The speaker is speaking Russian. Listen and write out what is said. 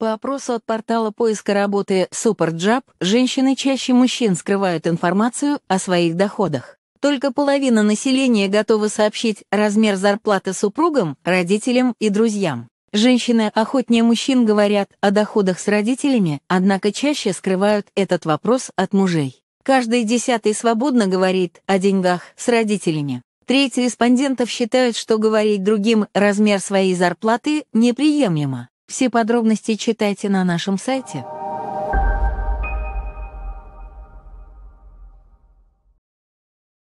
По опросу от портала поиска работы SuperJob, женщины чаще мужчин скрывают информацию о своих доходах. Только половина населения готова сообщить размер зарплаты супругам, родителям и друзьям. Женщины охотнее мужчин говорят о доходах с родителями, однако чаще скрывают этот вопрос от мужей. Каждый десятый свободно говорит о деньгах с родителями. Треть респондентов считают, что говорить другим размер своей зарплаты неприемлемо. Все подробности читайте на нашем сайте.